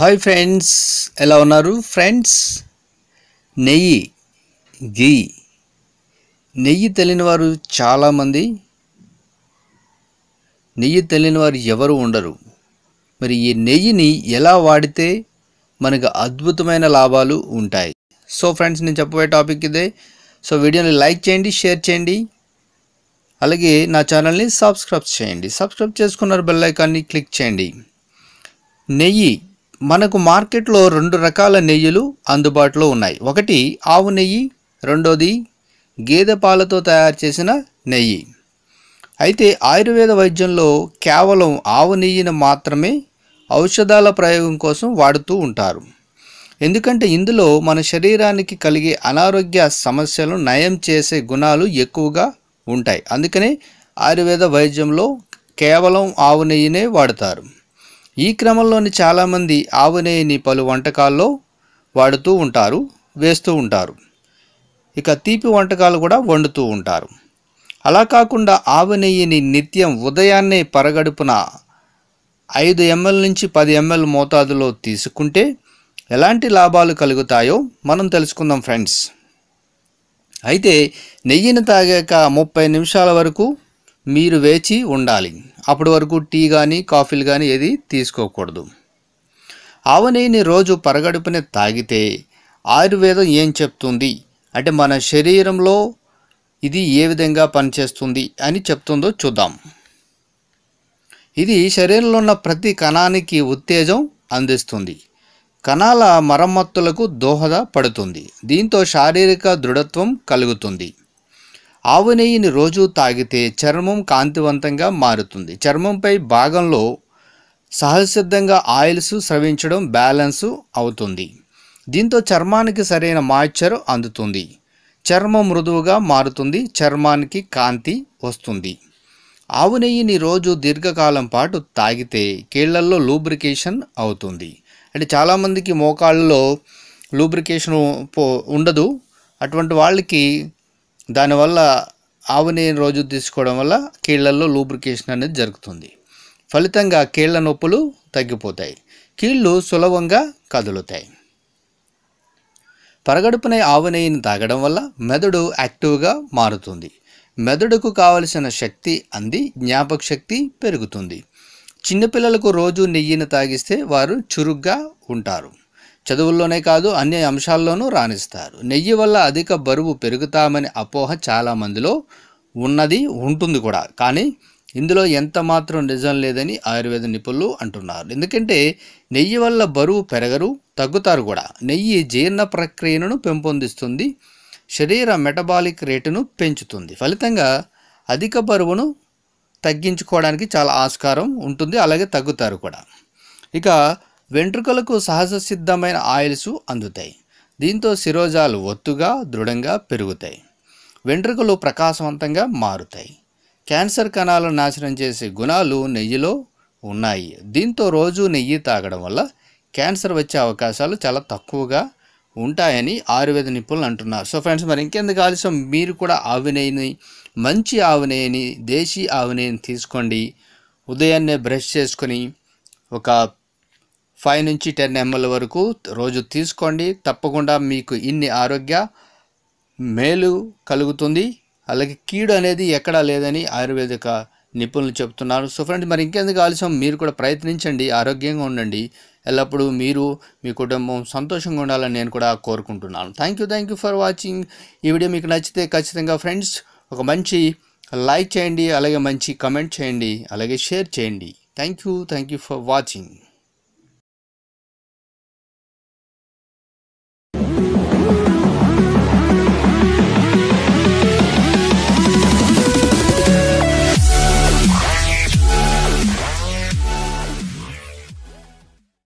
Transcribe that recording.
hi friends ఎలా ఉన్నారు friends నెయ్యి గీ నెయ్యి తెలియని వారు చాలామంది నెయ్యి తెలియని వారు ఎవరు ఉండరు మరి ఈ నెయ్యిని ఎలా వాడితే మనకు అద్భుతమైన లాభాలు ఉంటాయి సో ఫ్రెండ్స్ నేను చెప్పబోయే టాపిక్ ఇదే సో వీడియోని లైక్ చేయండి షేర్ చేయండి అలాగే నా ఛానల్ని సబ్స్క్రైబ్ చేయండి సబ్స్క్రైబ్ చేసుకున్నారు బెల్లైకాన్ని క్లిక్ చేయండి నెయ్యి మనకు మార్కెట్లో రెండు రకాల నెయ్యిలు అందుబాటులో ఉన్నాయి ఒకటి ఆవు నెయ్యి రెండోది గేదె పాలతో తయారు చేసిన నెయ్యి అయితే ఆయుర్వేద వైద్యంలో కేవలం ఆవు నెయ్యిని మాత్రమే ఔషధాల ప్రయోగం కోసం వాడుతూ ఉంటారు ఎందుకంటే ఇందులో మన శరీరానికి కలిగే అనారోగ్య సమస్యలను నయం చేసే గుణాలు ఎక్కువగా ఉంటాయి అందుకనే ఆయుర్వేద వైద్యంలో కేవలం ఆవు నెయ్యినే వాడతారు ఈ క్రమంలోని చాలామంది ఆవు నెయ్యిని పలు వంటకాల్లో వాడుతూ ఉంటారు వేస్తూ ఉంటారు ఇక తీపి వంటకాలు కూడా వండుతూ ఉంటారు అలా కాకుండా ఆవు నెయ్యిని నిత్యం ఉదయాన్నే పరగడుపున ఐదు ఎంఎల్ నుంచి పది ఎంఎల్ మోతాదులో తీసుకుంటే ఎలాంటి లాభాలు కలుగుతాయో మనం తెలుసుకుందాం ఫ్రెండ్స్ అయితే నెయ్యిని తాగాక ముప్పై నిమిషాల వరకు మీరు వేచి ఉండాలి అప్పటి వరకు టీ కానీ కాఫీలు కానీ ఏది తీసుకోకూడదు ఆవనేయిని రోజు పరగడుపునే తాగితే ఆయుర్వేదం ఏం చెప్తుంది అంటే మన శరీరంలో ఇది ఏ విధంగా పనిచేస్తుంది అని చెప్తుందో చూద్దాం ఇది శరీరంలో ఉన్న ప్రతి కణానికి ఉత్తేజం అందిస్తుంది కణాల మరమ్మత్తులకు దోహదపడుతుంది దీంతో శారీరక దృఢత్వం కలుగుతుంది ఆవు నెయ్యిని రోజు తాగితే చర్మం కాంతివంతంగా మారుతుంది చర్మంపై భాగంలో సహజసిద్ధంగా ఆయిల్స్ స్రవించడం బ్యాలెన్స్ అవుతుంది దీంతో చర్మానికి సరైన మాయిశ్చర్ అందుతుంది చర్మం మృదువుగా మారుతుంది చర్మానికి కాంతి వస్తుంది ఆవు నెయ్యిని రోజు దీర్ఘకాలం పాటు తాగితే కీళ్లల్లో లూబ్రికేషన్ అవుతుంది అంటే చాలామందికి మోకాళ్ళలో లూబ్రికేషన్ ఉండదు అటువంటి వాళ్ళకి దానివల్ల ఆవు నేను రోజు తీసుకోవడం వల్ల కీళ్లలో లూబ్రికేషన్ అనేది జరుగుతుంది ఫలితంగా కీళ్ల నొప్పులు తగ్గిపోతాయి కీళ్ళు సులభంగా కదులుతాయి పరగడుపునే ఆవు నెయ్యిని తాగడం వల్ల మెదడు యాక్టివ్గా మారుతుంది మెదడుకు కావలసిన శక్తి అంది జ్ఞాపక శక్తి పెరుగుతుంది చిన్నపిల్లలకు రోజు నెయ్యిని తాగిస్తే వారు చురుగ్గా ఉంటారు చదువుల్లోనే కాదు అన్ని అంశాల్లోనూ రాణిస్తారు నెయ్యి వల్ల అధిక బరువు పెరుగుతామని అపోహ చాలామందిలో ఉన్నది ఉంటుంది కూడా కానీ ఇందులో ఎంత మాత్రం నిజం లేదని ఆయుర్వేద నిపుణులు అంటున్నారు ఎందుకంటే నెయ్యి వల్ల బరువు పెరగరు తగ్గుతారు కూడా నెయ్యి జీర్ణ ప్రక్రియను పెంపొందిస్తుంది శరీర మెటబాలిక్ రేటును పెంచుతుంది ఫలితంగా అధిక బరువును తగ్గించుకోవడానికి చాలా ఆస్కారం ఉంటుంది అలాగే తగ్గుతారు కూడా ఇక వెంట్రుకలకు సహజ సిద్ధమైన ఆయిల్స్ అందుతాయి దీంతో శిరోజాలు ఒత్తుగా దృఢంగా పెరుగుతాయి వెంట్రుకలు ప్రకాశవంతంగా మారుతాయి క్యాన్సర్ కణాలను నాశనం చేసే గుణాలు నెయ్యిలో ఉన్నాయి దీంతో రోజు నెయ్యి తాగడం వల్ల క్యాన్సర్ వచ్చే అవకాశాలు చాలా తక్కువగా ఉంటాయని ఆయుర్వేద నిపుణులు అంటున్నారు సో ఫ్రెండ్స్ మరి ఇంకెందుకు ఆలస్యం మీరు కూడా నెయ్యిని మంచి నెయ్యిని దేశీ ఆవునేయని తీసుకోండి ఉదయాన్నే బ్రష్ చేసుకొని ఒక ఫైవ్ నుంచి టెన్ ఎంఎల్ వరకు రోజు తీసుకోండి తప్పకుండా మీకు ఇన్ని ఆరోగ్య మేలు కలుగుతుంది అలాగే కీడు అనేది ఎక్కడా లేదని ఆయుర్వేదిక నిపుణులు చెప్తున్నారు సో ఫ్రెండ్స్ మరి ఇంకెందుకు ఆలస్యం మీరు కూడా ప్రయత్నించండి ఆరోగ్యంగా ఉండండి ఎల్లప్పుడూ మీరు మీ కుటుంబం సంతోషంగా ఉండాలని నేను కూడా కోరుకుంటున్నాను thank you thank you for watching ఈ వీడియో మీకు నచ్చితే ఖచ్చితంగా ఫ్రెండ్స్ ఒక మంచి లైక్ చేయండి అలాగే మంచి కమెంట్ చేయండి అలాగే షేర్ చేయండి thank you thank you for watching